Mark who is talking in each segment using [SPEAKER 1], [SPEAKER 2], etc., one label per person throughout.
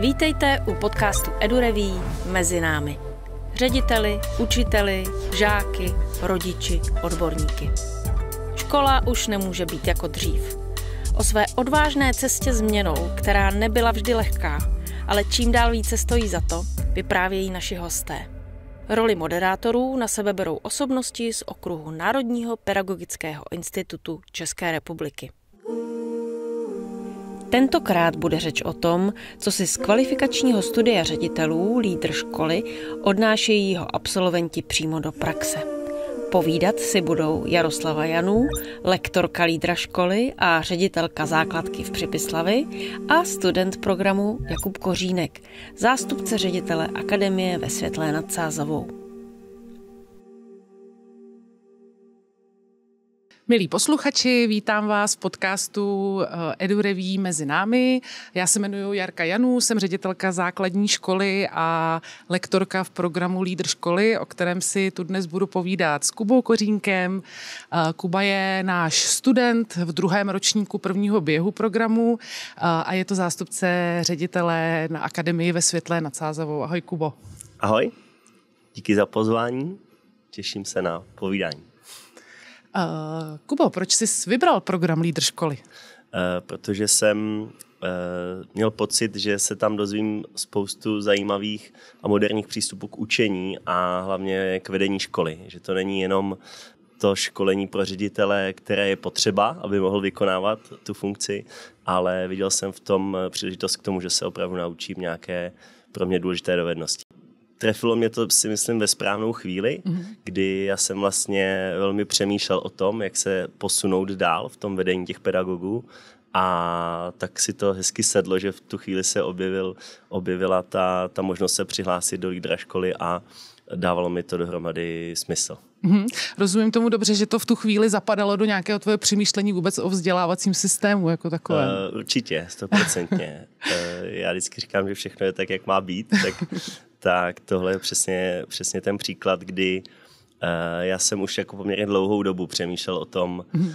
[SPEAKER 1] Vítejte u podcastu Edureví Mezi námi. Řediteli, učiteli, žáky, rodiči, odborníky. Škola už nemůže být jako dřív. O své odvážné cestě změnou, která nebyla vždy lehká, ale čím dál více stojí za to, vyprávějí naši hosté. Roli moderátorů na sebe berou osobnosti z okruhu Národního pedagogického institutu České republiky. Tentokrát bude řeč o tom, co si z kvalifikačního studia ředitelů, lídr školy, odnášejí jeho absolventi přímo do praxe. Povídat si budou Jaroslava Janů, lektorka lídra školy a ředitelka základky v Připislavi a student programu Jakub Kořínek, zástupce ředitele akademie ve Světlé nad Sázovou.
[SPEAKER 2] Milí posluchači, vítám vás v podcastu eh, Edureví mezi námi. Já se jmenuji Jarka Janů, jsem ředitelka základní školy a lektorka v programu Lídr školy, o kterém si tu dnes budu povídat s Kubou Kořínkem. Eh, Kuba je náš student v druhém ročníku prvního běhu programu eh, a je to zástupce ředitele na Akademii ve Světlé nad Sázavou. Ahoj Kubo.
[SPEAKER 3] Ahoj, díky za pozvání, těším se na povídání.
[SPEAKER 2] Uh, Kubo, proč jsi vybral program Lídr školy? Uh,
[SPEAKER 3] protože jsem uh, měl pocit, že se tam dozvím spoustu zajímavých a moderních přístupů k učení a hlavně k vedení školy. Že to není jenom to školení pro ředitele, které je potřeba, aby mohl vykonávat tu funkci, ale viděl jsem v tom příležitost k tomu, že se opravdu naučím nějaké pro mě důležité dovednosti trefilo mě to si myslím ve správnou chvíli, mm-hmm. kdy já jsem vlastně velmi přemýšlel o tom, jak se posunout dál v tom vedení těch pedagogů a tak si to hezky sedlo, že v tu chvíli se objevil, objevila ta, ta možnost se přihlásit do lídra školy a dávalo mi to dohromady smysl.
[SPEAKER 2] Mm-hmm. Rozumím tomu dobře, že to v tu chvíli zapadalo do nějakého tvoje přemýšlení vůbec o vzdělávacím systému jako
[SPEAKER 3] takové. Uh, určitě, stoprocentně. uh, já vždycky říkám, že všechno je tak, jak má být, tak, tak tohle je přesně, přesně ten příklad, kdy uh, já jsem už jako poměrně dlouhou dobu přemýšlel o tom, mm-hmm. uh,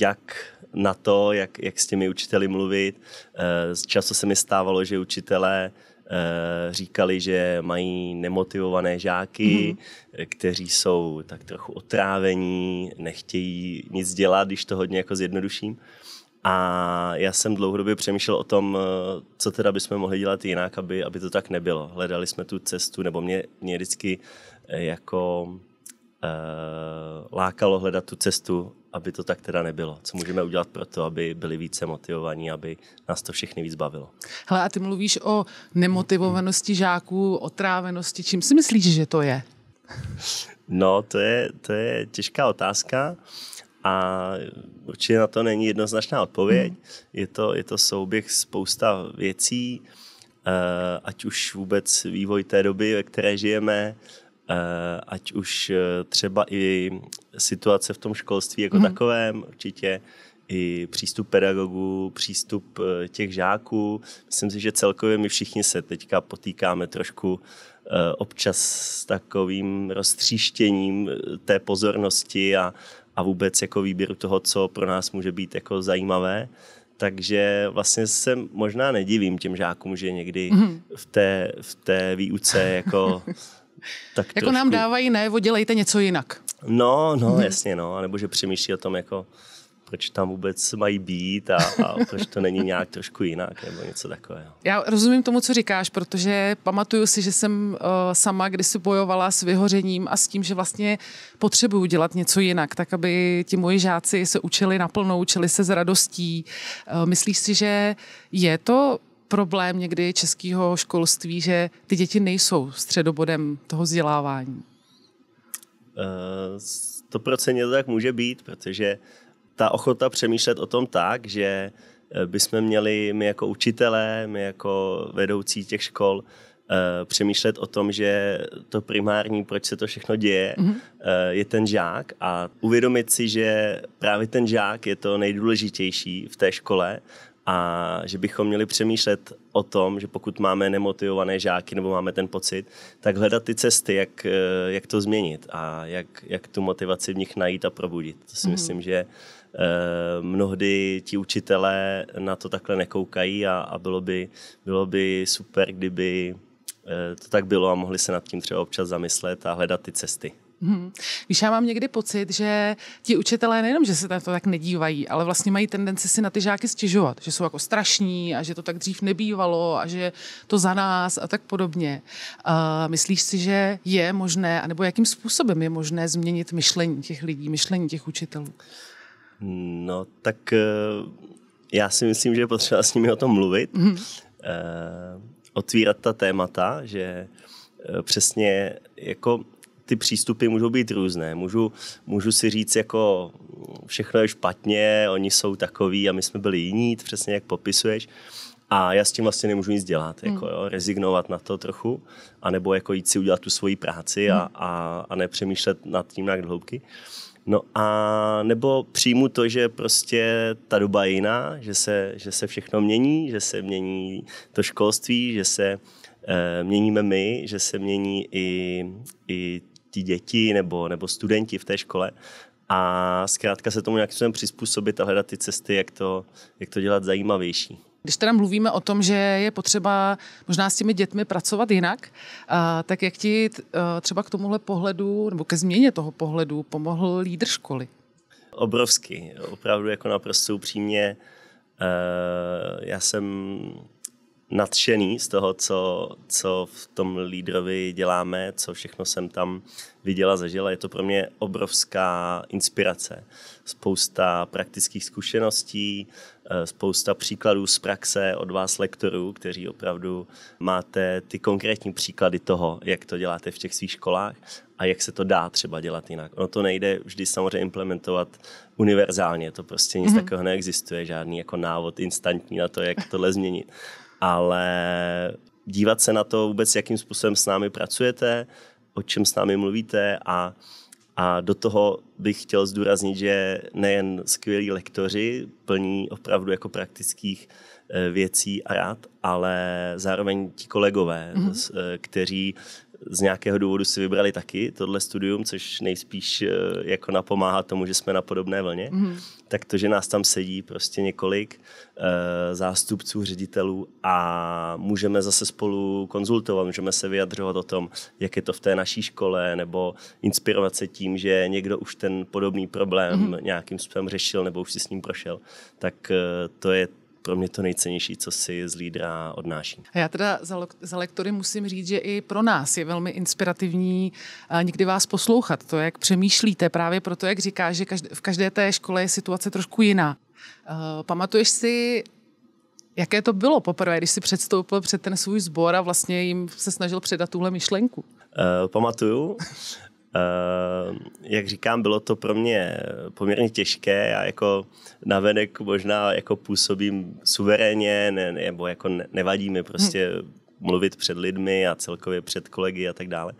[SPEAKER 3] jak na to, jak, jak s těmi učiteli mluvit. Uh, často se mi stávalo, že učitelé uh, Eh, říkali, že mají nemotivované žáky, mm-hmm. kteří jsou tak trochu otrávení, nechtějí nic dělat, když to hodně jako zjednoduším. A já jsem dlouhodobě přemýšlel o tom, eh, co teda bychom mohli dělat jinak, aby, aby to tak nebylo. Hledali jsme tu cestu, nebo mě, mě vždycky eh, jako uh, lákalo hledat tu cestu, aby to tak teda nebylo. Co můžeme udělat pro to, aby byli více motivovaní, aby nás to všechny víc bavilo.
[SPEAKER 2] Hele, a ty mluvíš o nemotivovanosti žáků, trávenosti. Čím si myslíš, že to je?
[SPEAKER 3] No, to je, to je těžká otázka a určitě na to není jednoznačná odpověď. Hmm. Je, to, je to souběh spousta věcí, eh, ať už vůbec vývoj té doby, ve které žijeme, Eh, ať už eh, třeba i situace v tom školství jako mm-hmm. takovém, určitě i přístup pedagogů, přístup eh, těch žáků. Myslím si, že celkově my všichni se teďka potýkáme trošku občas s takovým roztříštěním té pozornosti a, a vůbec jako výběru toho, co pro nás může být jako zajímavé. Takže vlastně se možná nedivím těm žákům, že někdy mhm. v té, v té výuce jako tak jako nám dávají
[SPEAKER 2] najevo, dělejte něco
[SPEAKER 3] jinak. No, no, hmm. jasně, no. Nebo že přemýšlí o tom, jako proč tam vůbec mají být a, a proč to není nějak trošku jinak nebo něco takového.
[SPEAKER 2] Já rozumím tomu, co říkáš, protože pamatuju si, že jsem uh, sama kdysi bojovala s vyhořením a s tím, že vlastně potřebuju dělat něco jinak, tak aby ti moji žáci se učili naplno, učili se s radostí. Uh, myslíš si, že je to problém někdy českého školství, že ty děti nejsou středobodem toho vzdělávání?
[SPEAKER 3] Eh, procentně to tak může být, protože ta ochota přemýšlet o tom tak, že eh, bychom měli my jako učitelé, my jako vedoucí těch škol, eh, přemýšlet o tom, že to primární, proč se to všechno děje, mm-hmm. je ten žák a uvědomit si, že právě ten žák je to nejdůležitější v té škole a že bychom měli přemýšlet o tom, že pokud máme nemotivované žáky nebo máme ten pocit, tak hledat ty cesty, jak, eh, jak to změnit a jak, jak tu motivaci v nich najít a probudit. To si mm myslím, že eh, mnohdy ti učitelé na to takhle nekoukají a, a bylo, by, bylo by super, kdyby eh, to tak bylo a mohli se nad tím třeba občas zamyslet a hledat ty cesty. Hmm.
[SPEAKER 2] Víš, já mám někdy pocit, že ti učitelé nejenom, že se na to tak nedívají, ale vlastně mají tendenci si na ty žáky stěžovat, že jsou jako strašní a že to tak dřív nebývalo a že to za nás a tak podobně. Uh, myslíš si, že je možné, anebo jakým způsobem je možné změnit myšlení těch lidí, myšlení těch učitelů?
[SPEAKER 3] No, tak uh, já si myslím, že je potřeba s nimi o tom mluvit, hmm. uh, otvírat ta témata, že uh, přesně jako ty přístupy můžou být různé. Můžu, můžu si říct, jako všechno je špatně, oni jsou takový a my jsme byli jiní, přesně jak popisuješ. A já s tím vlastně nemůžu nic dělat, hmm. jako jo, rezignovat na to trochu, anebo jako jít si udělat tu svoji práci a, hmm. a, a nepřemýšlet nad tím nějak hloubky. No a nebo přijmu to, že prostě ta doba je jiná, že se, že se všechno mění, že se mění to školství, že se e, měníme my, že se mění i, i ty děti nebo, nebo studenti v té škole a zkrátka se tomu nějakým způsobem přizpůsobit a hledat ty cesty, jak to, jak to dělat zajímavější.
[SPEAKER 2] Když teda mluvíme o tom, že je potřeba možná s těmi dětmi pracovat jinak, tak jak ti e, třeba k tomuhle pohledu nebo ke změně toho pohledu pomohl lídr školy?
[SPEAKER 3] Obrovsky, opravdu jako naprosto upřímně. E, já jsem nadšený z toho, co, co v tom lídrovi děláme, co všechno jsem tam viděla, zažila. Je to pro mě obrovská inspirace. Spousta praktických zkušeností, eh, spousta příkladů z praxe od vás lektorů, kteří opravdu máte ty konkrétní příklady toho, jak to děláte v těch svých školách a jak se to dá třeba dělat jinak. Ono to nejde vždy samozřejmě implementovat univerzálně, to prostě nic mm-hmm. takového neexistuje, žádný jako návod instantní na to, jak tohle změnit ale dívat se na to vůbec, jakým způsobem s námi pracujete, o čem s námi mluvíte a, a do toho bych chtěl zdůraznit, že nejen skvělí lektoři plní opravdu jako praktických eh, věcí a rád, ale zároveň ti kolegové, mm-hmm. kteří z nějakého důvodu si vybrali taky tohle studium, což nejspíš eh, jako napomáhá tomu, že jsme na podobné vlně, mm. tak to, že nás tam sedí prostě několik uh, zástupců ředitelů a můžeme zase spolu konzultovat, můžeme se vyjadřovat o tom, jak je to v té naší škole, nebo inspirovat se tím, že někdo už ten podobný problém mm. nějakým způsobem řešil nebo už si s ním prošel, tak uh, to je pro mě to nejcennější, co si z Lídra odnáším.
[SPEAKER 2] A já teda za, za lektory musím říct, že i pro nás je velmi inspirativní někdy vás poslouchat, to, jak přemýšlíte, právě proto, jak říkáš, že každé, v každé té škole je situace trošku jiná. Uh, pamatuješ si, jaké to bylo poprvé, když si předstoupil před ten svůj sbor a vlastně jim se snažil předat tuhle myšlenku?
[SPEAKER 3] Uh, pamatuju. Eh, jak říkám, bylo to pro mě poměrně těžké a jako navenek možná jako působím suverénně, ne, nebo jako nevadí mi prostě hm mluvit před lidmi a celkově před kolegy a tak dále.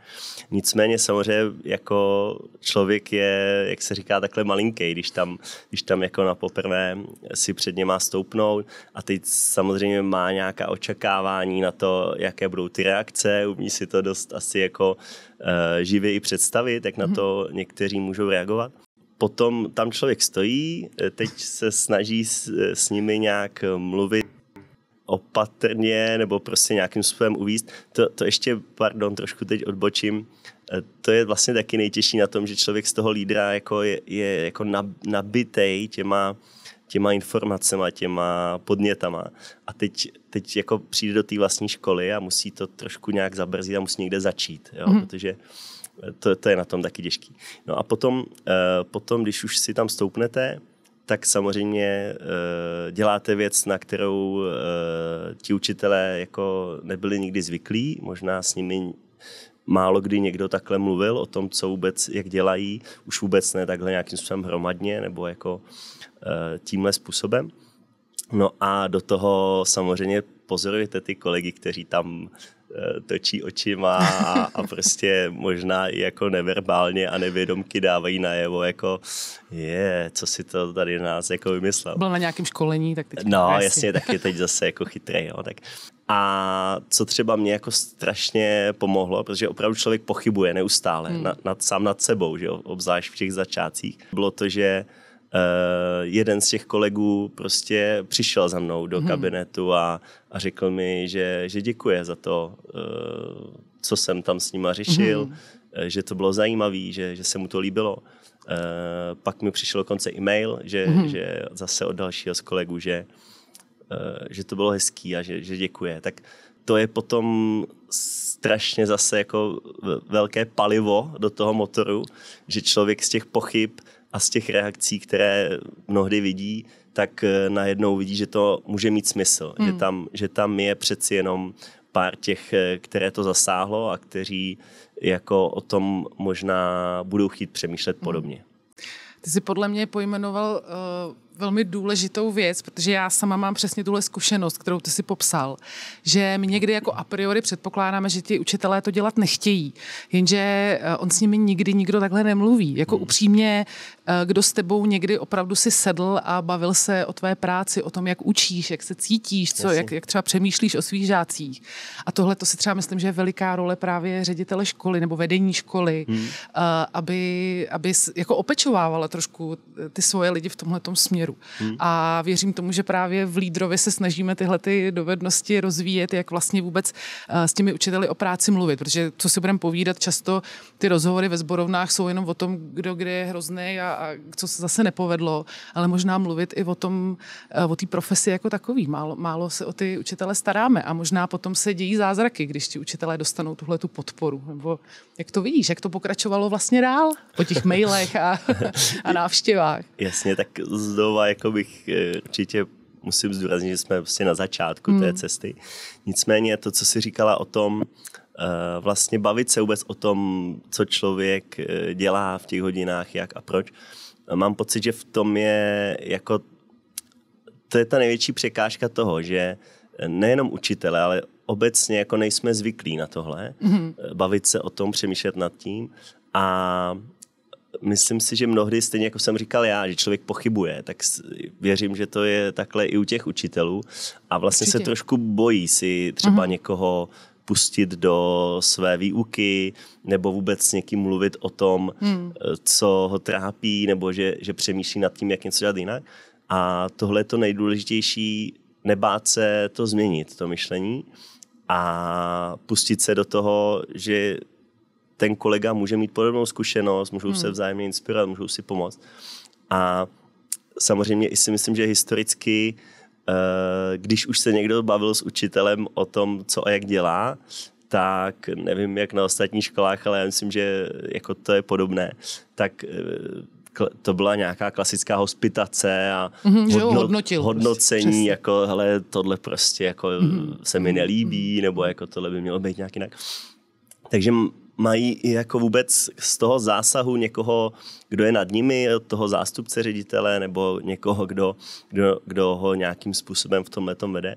[SPEAKER 3] Nicméně samozřejmě jako člověk je, jak se říká, takhle malinký, když tam, když tam jako na poprvé si před něma stoupnout a teď samozřejmě má nějaká očekávání na to, jaké budou ty reakce, umí si to dost asi jako uh, živě i představit, jak na mhm. to někteří můžou reagovat potom tam člověk stojí, eh, teď se snaží s, eh, s nimi nějak mluvit opatrně nebo prostě nějakým způsobem uvíst. To, to ještě, pardon, trošku teď odbočím, e, to je vlastně taky nejtěžší na tom, že člověk z toho lídra jako je, je jako nabitej těma, těma informacemi, těma podnětama. A teď, teď jako přijde do té vlastní školy a musí to trošku nějak zabrzdit a musí někde začít, jo? Mm. protože to, to je na tom taky těžký. No a potom, e, potom, když už si tam stoupnete, tak samozřejmě uh, děláte věc, na kterou uh, ti učitelé jako nebyli nikdy zvyklí, možná s nimi málo kdy někdo takhle mluvil o tom, co vůbec, jak dělají, už vůbec ne takhle nějakým způsobem hromadně nebo jako e, tímhle způsobem. No a do toho samozřejmě pozorujete ty kolegy, kteří tam eh, točí očima a, a prostě možná i jako neverbálně a nevědomky dávají najevo jako je, co si to tady nás jako vymyslel.
[SPEAKER 2] Byl na nějakém školení, tak teď. No, jasně, tak
[SPEAKER 3] je teď zase jako chytrý, jo, tak. A co třeba mě jako strašně pomohlo, protože opravdu člověk pochybuje neustále hmm. na, nad, sám nad sebou, že jo, obzvlášť v těch začátcích, bylo to, že Eh, jeden z těch kolegů prostě přišel za mnou do mhm. kabinetu a, a řekl mi, že, že děkuje za to, eh, co jsem tam s nima řešil, mm. že to bylo zajímavé, že, že se mu to líbilo. Pak mi přišel konce e-mail, že, mm. že zase od dalšího z kolegů, že, že to bylo hezký a že, že děkuje. Tak to je potom strašně zase jako velké palivo do toho motoru, že člověk z těch pochyb a z těch reakcí, které mnohdy vidí, tak eh, najednou vidí, že to může mít smysl, hmm. že, tam, že tam je přeci jenom pár těch, eh, které to zasáhlo a kteří jako o tom možná budou chtít přemýšlet hmm. podobně.
[SPEAKER 2] Ty jsi podle mě pojmenoval uh velmi důležitou věc, protože já sama mám přesně tuhle zkušenost, kterou ty si popsal, že my někdy jako a priori předpokládáme, že ti učitelé to dělat nechtějí, jenže eh, on s nimi nikdy nikdo takhle nemluví. Jako hmm. upřímně, eh, kdo s tebou někdy opravdu si sedl a bavil se o tvé práci, o tom, jak učíš, jak se cítíš, co, jak, jak třeba přemýšlíš o svých žácích. A tohle to si třeba myslím, že je veliká role právě ředitele školy nebo vedení školy, hmm. Eh, aby, aby jako opečovávala trošku ty svoje lidi v tomhle směru lídrů. Hmm. A věřím tomu, že právě v Lídrovi se snažíme tyhle ty dovednosti rozvíjet, jak vlastně vůbec eh, s těmi učiteli o práci mluvit, protože co si budeme povídat, často ty rozhovory ve zborovnách jsou jenom o tom, kdo kde je hrozný a, a co se zase nepovedlo, ale možná mluvit i o tom, eh, o té profesi jako takový. Málo, málo se o ty učitele staráme a možná potom se dějí zázraky, když ti učitelé dostanou tuhle tu podporu. Nebo jak to vidíš, jak to pokračovalo vlastně dál po těch mailech a, a návštěvách.
[SPEAKER 3] Jasně, tak znova slova jako bych eh, určitě musím zdůraznit, že jsme prostě na začátku mm. té hmm. cesty. Nicméně to, co si říkala o tom, eh, vlastně bavit se vůbec o tom, co člověk eh, dělá v těch hodinách, jak a proč, mám pocit, že v tom je jako to je ta největší překážka toho, že nejenom učitele, ale obecně jako nejsme zvyklí na tohle, mm bavit se o tom, přemýšlet nad tím a myslím si, že mnohdy, stejně jako jsem říkal já, že člověk pochybuje, tak věřím, že to je takhle i u těch učitelů a vlastně Určitě. se trošku bojí si třeba uh-huh. někoho pustit do své výuky nebo vůbec s někým mluvit o tom, hmm. Eh, co ho trápí nebo že, že přemýšlí nad tím, jak něco dělat jinak. A tohle je to nejdůležitější, nebát se to změnit, to myšlení a pustit se do toho, že ten kolega může mít podobnou zkušenost, můžou hmm. se vzájemně inspirovat, můžou si pomoct. A samozřejmě i si myslím, že historicky, eh, když už se někdo bavil s učitelem o tom, co a jak dělá, tak nevím, jak na ostatních školách, ale já myslím, že jako to je podobné, tak eh, to byla nějaká klasická hospitace a mm-hmm, hodno- prostě, hodnocení, prostě, jako hele, tohle prostě jako mm-hmm. se mi nelíbí, mhm. nebo jako tohle by mělo být nějak jinak. Takže mají i jako vůbec z toho zásahu někoho, kdo je nad nimi, toho zástupce ředitele nebo někoho, kdo, kdo, kdo ho nějakým způsobem v tomhle tom vede,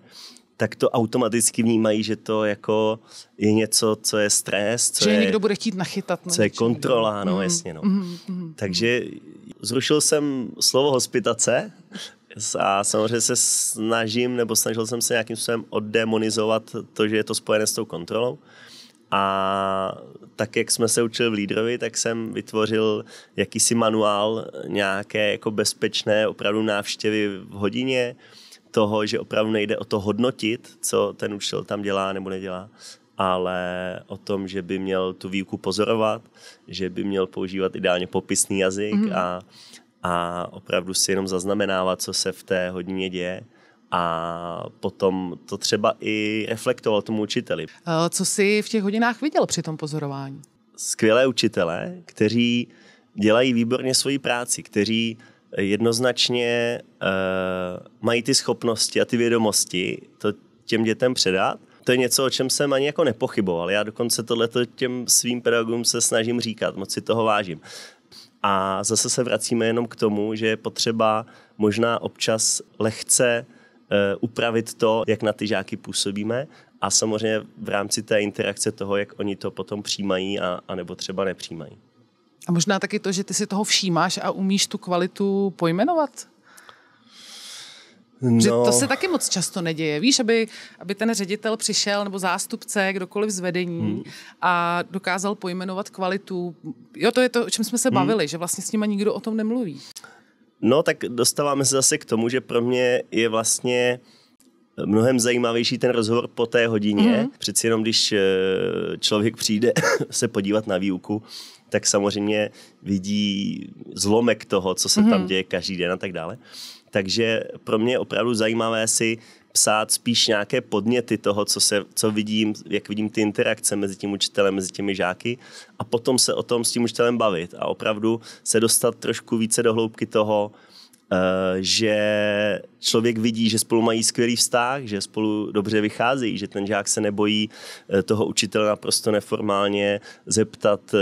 [SPEAKER 3] tak to automaticky vnímají, že to jako je něco, co je stres, co že je, někdo bude
[SPEAKER 2] chtít nachytat. No, co je kontrola, no mm, jasně. No. Mm,
[SPEAKER 3] mm, Takže zrušil jsem slovo hospitace a samozřejmě se snažím, nebo snažil jsem se nějakým způsobem oddemonizovat to, že je to spojené s tou kontrolou. A tak, jak jsme se učili v Lídrovi, tak jsem vytvořil jakýsi manuál nějaké jako bezpečné opravdu návštěvy v hodině, toho, že opravdu nejde o to hodnotit, co ten učitel tam dělá nebo nedělá, ale o tom, že by měl tu výuku pozorovat, že by měl používat ideálně popisný jazyk mm-hmm. a, a opravdu si jenom zaznamenávat, co se v té hodině děje a potom to třeba i reflektoval tomu učiteli.
[SPEAKER 2] Eh, co jsi v těch hodinách viděl při tom pozorování?
[SPEAKER 3] Skvělé učitele, kteří dělají výborně svoji práci, kteří jednoznačně uh, mají ty schopnosti a ty vědomosti to těm dětem předat. To je něco, o čem jsem ani jako nepochyboval. Já dokonce tohleto těm svým pedagogům se snažím říkat, moc si toho vážím. A zase se vracíme jenom k tomu, že je potřeba možná občas lehce Eh, upravit to, jak na ty žáky působíme a samozřejmě v rámci té interakce toho, jak oni to potom přijímají a, a nebo třeba nepřijímají.
[SPEAKER 2] A možná taky to, že ty si toho všímáš a umíš tu kvalitu pojmenovat? No. Že to se taky moc často neděje. Víš, aby, aby ten ředitel přišel nebo zástupce, kdokoliv z vedení hmm. a dokázal pojmenovat kvalitu. Jo, to je to, o čem jsme se hmm. bavili, hmm. že vlastně s nimi nikdo o tom nemluví.
[SPEAKER 3] No tak dostáváme se zase k tomu, že pro mě je vlastně eh, mnohem zajímavější ten rozhovor po té hodině. Mm-hmm. Přeci jenom, když eh, člověk přijde se podívat na výuku, tak samozřejmě vidí zlomek toho, co se mm-hmm. tam mhm. děje každý den a tak dále. Takže pro mě je opravdu zajímavé si psát spíš nějaké podněty toho, co, se, co vidím, jak vidím ty interakce mezi tím učitelem, mezi těmi žáky a potom se o tom s tím učitelem bavit a opravdu se dostat trošku více do hloubky toho, Eh, že člověk vidí, že spolu mají skvělý vztah, že spolu dobře vycházejí, že ten žák se nebojí eh, toho učitele naprosto neformálně zeptat eh,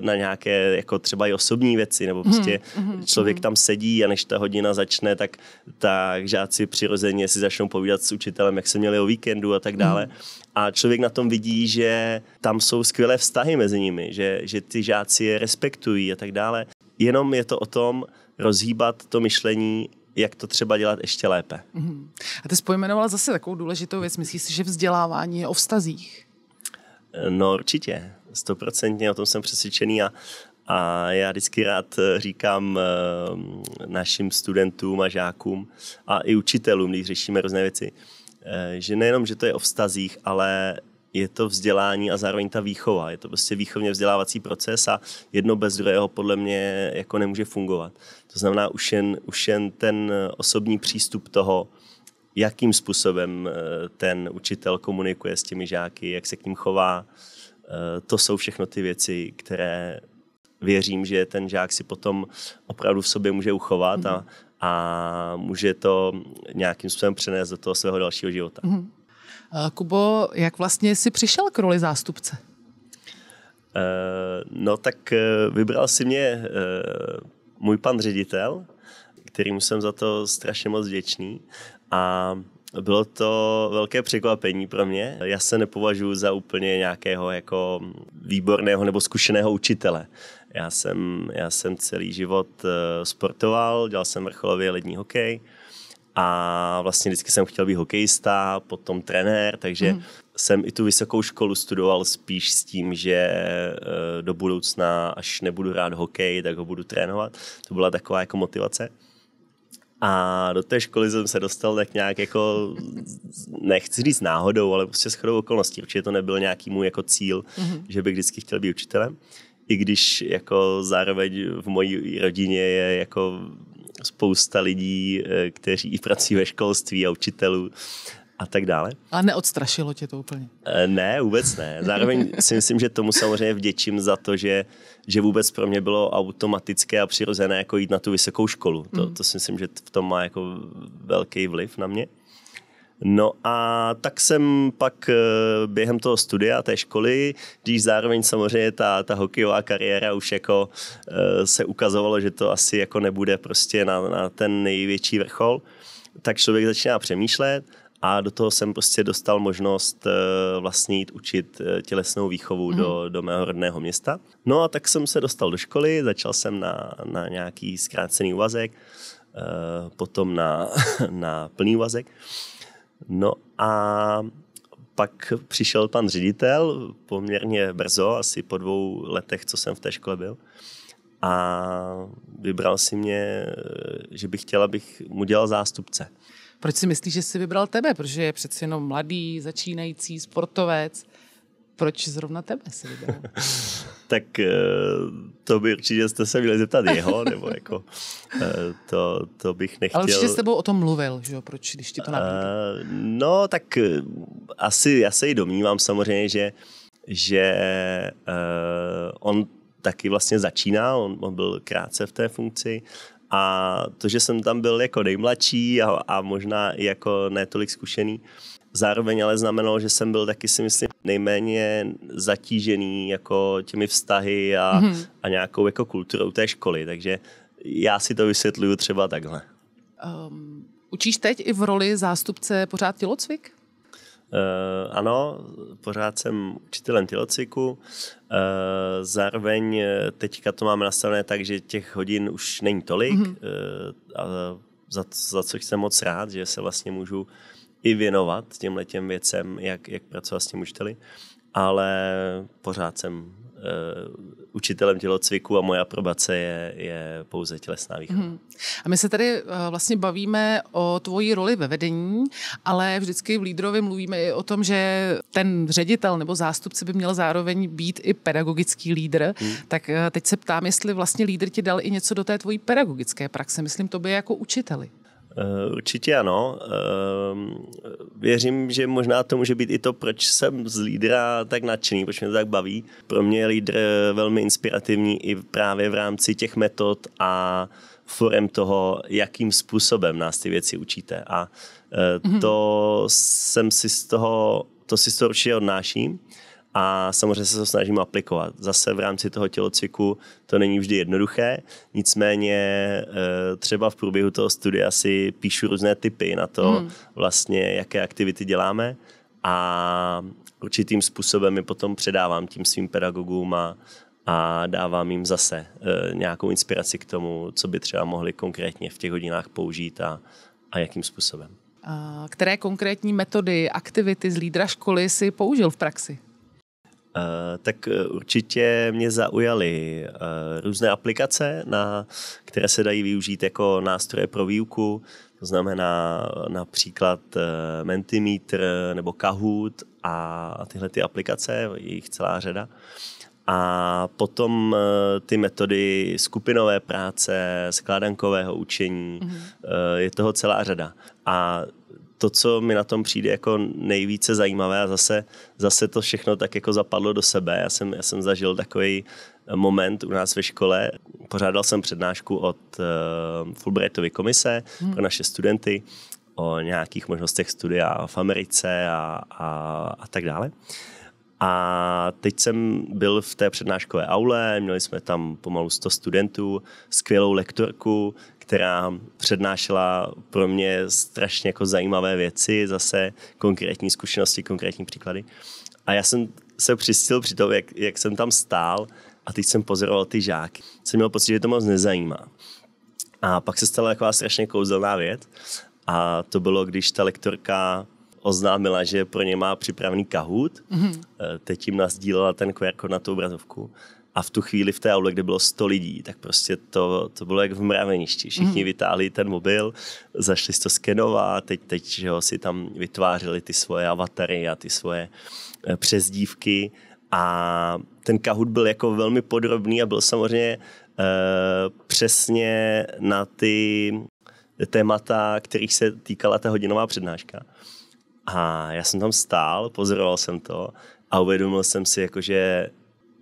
[SPEAKER 3] na nějaké jako třeba i osobní věci, nebo mhm, prostě hmm. člověk mhm. tam sedí a než ta hodina začne, tak, tak žáci přirozeně si začnou povídat s učitelem, jak se měli o víkendu a tak dále. Hmm. A člověk na tom vidí, že tam jsou skvělé vztahy mezi nimi, že, že ty žáci je respektují a tak dále. Jenom je to o tom, rozhýbat to myšlení jak to třeba dělat ještě lépe.
[SPEAKER 2] Uh-huh. A ty jsi pojmenovala zase takovou důležitou věc. Myslíš si, že vzdělávání je o vztazích?
[SPEAKER 3] No určitě, stoprocentně, o tom jsem přesvědčený a, a já vždycky rád říkám eh, našim studentům a žákům a i učitelům, když řešíme různé věci, eh, že nejenom, že to je o vztazích, ale je to vzdělání a zároveň ta výchova. Je to prostě výchovně vzdělávací proces a jedno bez druhého podle mě jako nemůže fungovat. To znamená už jen, už jen ten osobní přístup toho, jakým způsobem eh, ten učitel komunikuje s těmi žáky, jak se k ním chová, eh, to jsou všechno ty věci, které věřím, že ten žák si potom opravdu v sobě může uchovat a, mhm. a může to nějakým způsobem přenést do toho svého dalšího života. Mm-hmm.
[SPEAKER 2] Eh, Kubo, jak vlastně si přišel k roli zástupce?
[SPEAKER 3] Eh, no tak eh, vybral si mě můj pan ředitel, kterým jsem za to strašně moc vděčný a bylo to velké překvapení pro mě. Já se nepovažuji za úplně nějakého jako výborného nebo zkušeného učitele. Já jsem, já jsem celý život sportoval, dělal jsem vrcholově lední hokej, a vlastně vždycky jsem chtěl být hokejista, potom trenér, takže mm. jsem i tu vysokou školu studoval spíš s tím, že eh, do budoucna, až nebudu rád hokej, tak ho budu trénovat. To byla taková jako motivace. A do té školy jsem se dostal tak nějak jako, nechci říct náhodou, ale prostě chodou okolností. Určitě to nebyl nějaký můj jako cíl, mm-hmm. že bych vždycky chtěl být učitelem. I když jako zároveň v mojí rodině je jako spousta lidí, eh, kteří i pracují ve školství a učitelů a tak dále.
[SPEAKER 2] A neodstrašilo tě to úplně?
[SPEAKER 3] Eh, ne, vůbec ne. Zároveň si myslím, že tomu samozřejmě vděčím za to, že, že vůbec pro mě bylo automatické a přirozené jako jít na tu vysokou školu. To, mm. to si myslím, že v tom má jako velký vliv na mě. No a tak jsem pak eh, během toho studia, té školy, když zároveň samozřejmě ta, ta hokejová kariéra už jako eh, se ukazovalo, že to asi jako nebude prostě na, na ten největší vrchol, tak člověk začíná přemýšlet a do toho jsem prostě dostal možnost eh, vlastně jít učit tělesnou výchovu mm. do, mhm. do mého rodného města. No a tak jsem se dostal do školy, začal jsem na, na nějaký zkrácený uvazek, potom na, na plný uvazek. No a pak přišel pan ředitel poměrně brzo, asi po dvou letech, co jsem v té škole byl, a vybral si mě, že bych chtěl, abych mu dělal zástupce.
[SPEAKER 2] Proč si myslíš, že jsi vybral tebe? Protože je přeci jenom mladý, začínající sportovec proč zrovna tebe si vybral?
[SPEAKER 3] tak eh, to by určitě jste se měli zeptat jeho, nebo jako eh, to, to bych nechtěl. Ale určitě s tebou
[SPEAKER 2] o tom mluvil, že jo, proč,
[SPEAKER 3] když ti to eh, nabídl? No, tak asi, já se i domnívám samozřejmě, že, že on taky vlastně začíná, on, on byl krátce v té funkci, a to, že jsem tam byl jako nejmladší a, a možná i jako netolik zkušený, Zároveň ale znamenalo, že jsem byl taky si myslím nejméně zatížený jako těmi vztahy a, mm-hmm. a nějakou jako kulturou té školy, takže já si to vysvětluju třeba takhle.
[SPEAKER 2] Um, učíš teď i v roli zástupce pořád tělocvik?
[SPEAKER 3] Uh, ano, pořád jsem učitelem tělocviku. Uh, eh, zároveň eh, teďka to máme nastavené tak, že těch hodin už není tolik mm-hmm. uh, a za, za co jsem moc rád, že se vlastně můžu i věnovat těm těm věcem, jak, jak pracovat s těmi učiteli, ale pořád jsem uh, učitelem tělocviku a moje aprobace je, je pouze tělesná výchova.
[SPEAKER 2] Hmm. A my se tady uh, vlastně bavíme o tvoji roli ve vedení, ale vždycky v lídrovi mluvíme i o tom, že ten ředitel nebo zástupce by měl zároveň být i pedagogický lídr. Hmm. Tak uh, teď se ptám, jestli vlastně lídr ti dal i něco do té tvojí pedagogické praxe, myslím to by jako učiteli.
[SPEAKER 3] Eh, určitě ano. Eh, věřím, že možná to může být i to, proč jsem z lídra tak nadšený, proč mě to tak baví. Pro mě je lídr velmi inspirativní i právě v rámci těch metod a forem toho, jakým způsobem nás ty věci učíte. A eh, mhm. to mm-hmm. jsem si z toho, to si z toho určitě odnáším a samozřejmě se to snažím aplikovat. Zase v rámci toho tělocviku to není vždy jednoduché, nicméně e, třeba v průběhu toho studia si píšu různé typy na to, hmm. vlastně jaké aktivity děláme a určitým způsobem je potom předávám tím svým pedagogům a, a dávám jim zase e, nějakou inspiraci k tomu, co by třeba mohli konkrétně v těch hodinách použít a, a jakým způsobem.
[SPEAKER 2] Které konkrétní metody, aktivity z lídra školy si použil v praxi?
[SPEAKER 3] Eh, tak eh, určitě mě zaujaly eh, různé aplikace, na, které se dají využít jako nástroje pro výuku, to znamená například Mentimeter nebo Kahoot a tyhle ty aplikace, jejich celá řada. A potom ty metody skupinové práce, skládankového učení, mm-hmm. je toho celá řada. A to, co mi na tom přijde jako nejvíce zajímavé a zase, zase to všechno tak jako zapadlo do sebe. Já jsem, já jsem zažil takový eh, moment u nás ve škole. Pořádal jsem přednášku od uh, Fulbrightovy komise hmm. pro naše studenty o nějakých možnostech studia v Americe a, a, a tak dále. A teď jsem byl v té přednáškové aule, měli jsme tam pomalu 100 studentů, skvělou lektorku, která přednášela pro mě strašně jako zajímavé věci, zase konkrétní zkušenosti, konkrétní příklady. A já jsem se přistil při tom, jak, jak jsem tam stál a teď jsem pozoroval ty žáky. Jsem měl pocit, že to moc nezajímá. A pak se stala taková strašně kouzelná věc a to bylo, když ta lektorka oznámila, že pro ně má připravený kahut, mm-hmm. Eh, teď jim nazdílela ten QR na tu obrazovku a v tu chvíli v té aule, kde bylo 100 lidí, tak prostě to, to bylo jak v mraveništi. Všichni mm. vytáhli ten mobil, zašli to skenovat, teď, teď že ho si tam vytvářeli ty svoje avatary a ty svoje eh, přezdívky. A ten kahut byl jako velmi podrobný a byl samozřejmě uh, přesně na ty témata, kterých se týkala ta hodinová přednáška. A já jsem tam stál, pozoroval jsem to a uvědomil jsem si, jako, že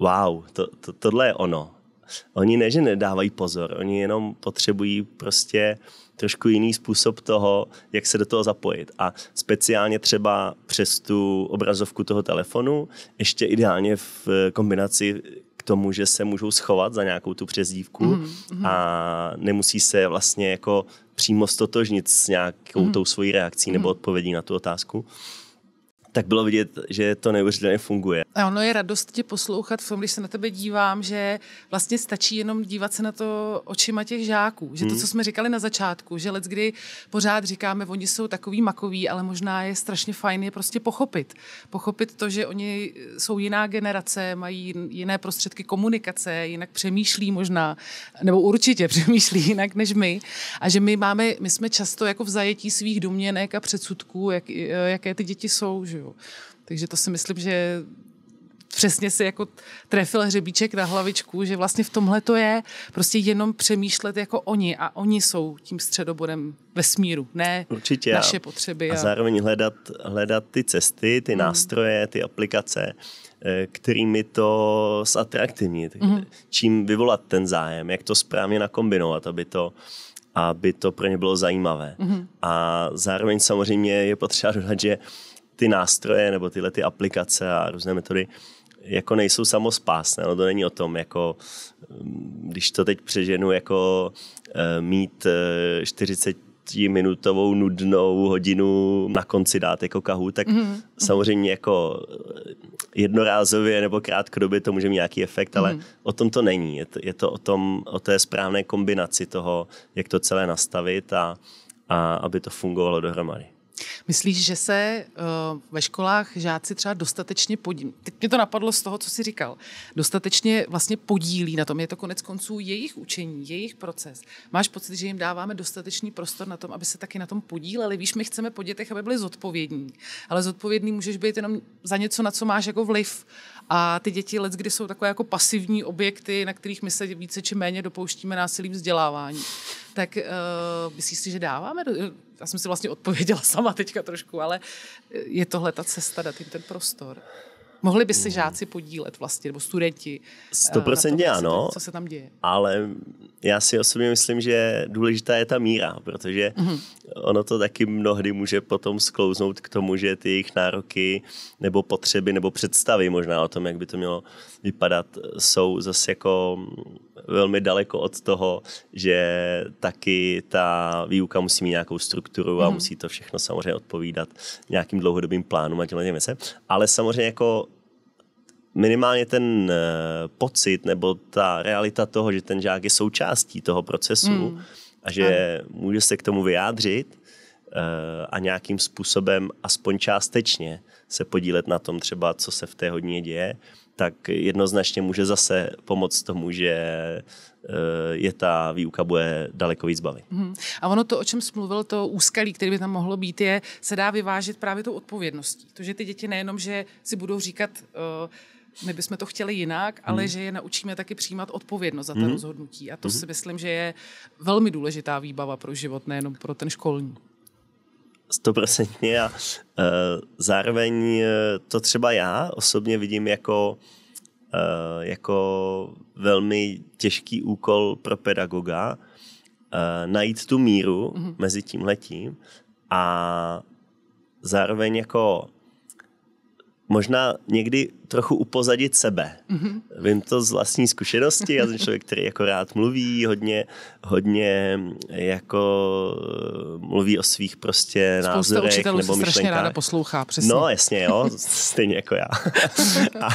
[SPEAKER 3] wow, to, to, tohle je ono. Oni ne, že nedávají pozor, oni jenom potřebují prostě trošku jiný způsob toho, jak se do toho zapojit. A speciálně třeba přes tu obrazovku toho telefonu, ještě ideálně v eh, kombinaci k tomu, že se můžou schovat za nějakou tu přezdívku mm, mm. a nemusí se vlastně jako přímo stotožnit s nějakou mm. tou svojí reakcí nebo mhm. odpovědí na tu otázku tak bylo vidět, že to neuvěřitelně funguje.
[SPEAKER 2] A ono je radost tě poslouchat v tom, když se na tebe dívám, že vlastně stačí jenom dívat se na to očima těch žáků. Že to, hmm. co jsme říkali na začátku, že let, kdy pořád říkáme, oni jsou takový makový, ale možná je strašně fajn je prostě pochopit. Pochopit to, že oni jsou jiná generace, mají jiné prostředky komunikace, jinak přemýšlí možná, nebo určitě přemýšlí jinak než my. A že my máme, my jsme často jako v zajetí svých domněnek a předsudků, jak, jaké ty děti jsou. Že? nepotřebuju. Takže to si myslím, že přesně si jako trefil hřebíček na hlavičku, že vlastně v tomhle to je prostě jenom přemýšlet jako oni a oni jsou tím středobodem vesmíru, ne Určitě naše a, potřeby. A, a zároveň
[SPEAKER 3] hledat, hledat ty cesty, ty mhm. nástroje, ty aplikace, eh, kterými to zatraktivnit. Hmm. Čím vyvolat ten zájem, jak to správně nakombinovat, aby to aby to pro ně bylo zajímavé. Mm-hmm. A zároveň samozřejmě je potřeba dodat, že uh, ty nástroje nebo tyhle ty aplikace a různé metody jako nejsou samospásné, no to není o tom, jako mm, když to teď přeženu, jako eh, mít 40 eh, minutovou nudnou hodinu na konci dát jako kahu, tak mm-hmm. samozřejmě jako eh, jednorázově nebo krátkodobě to může mít nějaký efekt, ale mm-hmm. o tom to není. Je to, je to o tom, o té správné kombinaci toho, jak to celé nastavit a, a aby to fungovalo dohromady.
[SPEAKER 2] Myslíš, že se uh, ve školách žáci třeba dostatečně podílí, teď mě to napadlo z toho, co jsi říkal, dostatečně vlastně podílí na tom, je to konec konců jejich učení, jejich proces. Máš pocit, že jim dáváme dostatečný prostor na tom, aby se taky na tom podíleli? Víš, my chceme po dětech, aby byli zodpovědní, ale zodpovědný můžeš být jenom za něco, na co máš jako vliv. A ty děti let, kdy jsou takové jako pasivní objekty, na kterých my se více či méně dopouštíme násilím vzdělávání. Tak uh, myslíš si, že dáváme do, já jsem si vlastně odpověděla sama teďka trošku, ale je tohle ta cesta, dát jim ten prostor. Mohli by se hmm. žáci podílet vlastně, nebo studenti? 100% eh, tom, ano. Co se tam děje?
[SPEAKER 3] Ale já si osobně myslím, že důležitá je ta míra, protože mm-hmm. ono to taky mnohdy může potom sklouznout k tomu, že ty jejich nároky nebo potřeby nebo představy možná o tom, jak by to mělo vypadat, jsou zase jako velmi daleko od toho, že taky ta výuka musí mít nějakou strukturu a mm. musí to všechno samozřejmě odpovídat nějakým dlouhodobým plánům a těmhle věcem. Ale samozřejmě jako minimálně ten eh, pocit nebo ta realita toho, že ten žák je součástí toho procesu mm. a že může se k tomu vyjádřit eh, a nějakým způsobem aspoň částečně se podílet na tom třeba, co se v té hodině děje, tak jednoznačně může zase pomoct tomu, že eh, je ta výuka bude daleko víc bavit. Hmm.
[SPEAKER 2] A ono to, o čem mluvil, to úskalí, které by tam mohlo být, je, se dá vyvážit právě tou odpovědností. To, že ty děti nejenom, že si budou říkat, uh, my bychom to chtěli jinak, ale hmm. že je naučíme taky přijímat odpovědnost za to hmm. rozhodnutí. A to hmm. si myslím, že je velmi důležitá výbava pro život, nejenom pro ten školní
[SPEAKER 3] stoprocentně a uh, zároveň e, to třeba já osobně vidím jako, uh, jako velmi těžký úkol pro pedagoga uh, najít tu míru mm-hmm. mezi tím letím a zároveň jako možná někdy trochu upozadit sebe. Mm-hmm. Vím to z vlastní zkušenosti, já jsem člověk, který jako rád mluví, hodně, hodně eh, jako eh, mluví o svých prostě Spousta názorech nebo myšlenkách. strašně ráda poslouchá, přesně. No jasně, jo, stejně jako já. a,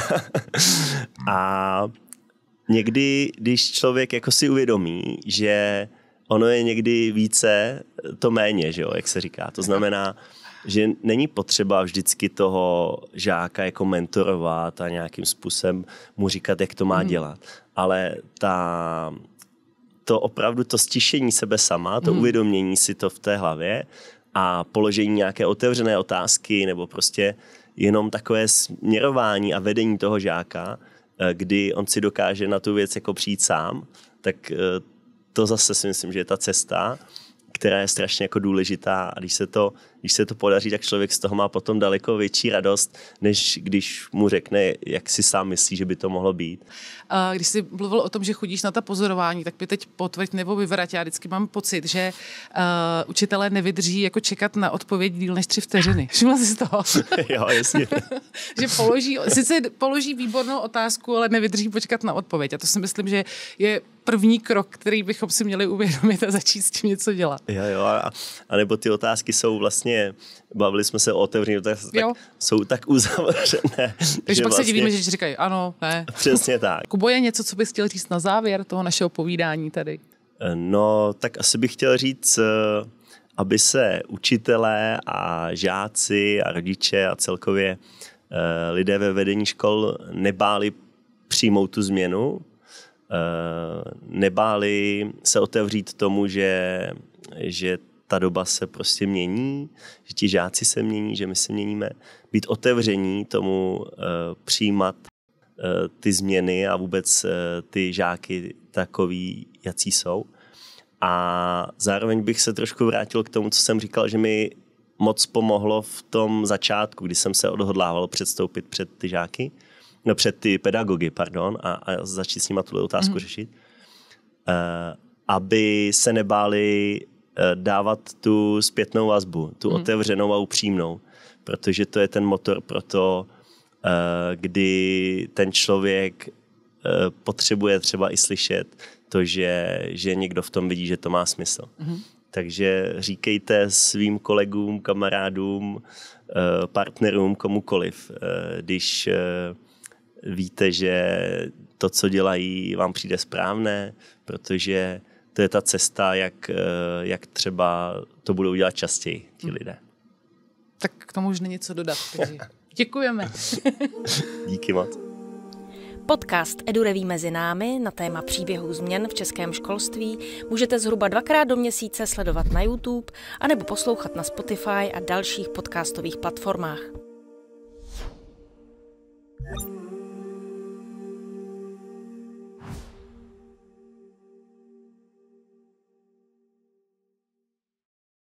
[SPEAKER 3] a někdy, když člověk jako si uvědomí, že ono je někdy více, to méně, že jo, jak se říká. To znamená, že není potřeba vždycky toho žáka jako mentorovat a nějakým způsobem mu říkat, jak to má mm. dělat. Ale ta, to opravdu to stišení sebe sama, to hmm. uvědomění si to v té hlavě a položení nějaké otevřené otázky nebo prostě jenom takové směrování a vedení toho žáka, eh, kdy on si dokáže na tu věc jako přijít sám, tak eh, to zase si myslím, že je ta cesta, která je strašně jako důležitá a když se to když se to podaří, tak člověk z toho má potom daleko větší radost, než když mu řekne, jak si sám myslí, že by to mohlo být.
[SPEAKER 2] A když jsi mluvil o tom, že chodíš na ta pozorování, tak by teď potvrď nebo vyvrať. Já vždycky mám pocit, že uh, učitelé nevydrží jako čekat na odpověď díl než tři vteřiny. Všimla jsi z toho? jo, jasně. že položí, sice položí výbornou otázku, ale nevydrží počkat na odpověď. A to si myslím, že je první krok, který bychom si měli uvědomit a začít s tím něco dělat.
[SPEAKER 3] Jo, jo, a, a nebo ty otázky jsou vlastně vlastně bavili jsme se o otevření, tak, tak jsou tak uzavřené. Takže pak vlastně... se divíme, že
[SPEAKER 2] říkají ano, ne.
[SPEAKER 3] Přesně tak.
[SPEAKER 2] Kubo, je něco, co bys chtěl říct na závěr toho našeho povídání tady?
[SPEAKER 3] Eh, no, tak asi bych chtěl říct, eh, aby se učitelé a žáci a rodiče a celkově eh, lidé ve vedení škol nebáli přijmout tu změnu, nebáli se otevřít tomu, že, že ta doba se prostě mění, že ti žáci se mění, že my se měníme. Být otevření tomu eh, přijímat eh, ty změny a vůbec eh, ty žáky takový, jací jsou. A zároveň bych se trošku vrátil k tomu, co jsem říkal, že mi moc pomohlo v tom začátku, kdy jsem se odhodlával předstoupit před ty žáky, no před ty pedagogy, pardon, a, a začít s nimi tuhle otázku mm. řešit, uh, aby se nebáli Eh, dávat tu zpětnou vazbu, tu hmm. otevřenou a upřímnou, protože to je ten motor pro to, eh, kdy ten člověk eh, potřebuje třeba i slyšet to, že, že někdo v tom vidí, že to má smysl. hmm Takže říkejte svým kolegům, kamarádům, partnerům, komukoliv, když víte, že to, co dělají, vám přijde správné, protože to je ta cesta, jak, eh, jak třeba to budou dělat častěji ti hmm. lidé.
[SPEAKER 2] Tak k tomu už není co dodat, takže
[SPEAKER 1] děkujeme. Díky moc. Podcast Edureví mezi námi na téma příběhů změn v českém školství můžete zhruba dvakrát do měsíce sledovat na YouTube anebo poslouchat na Spotify a dalších podcastových platformách.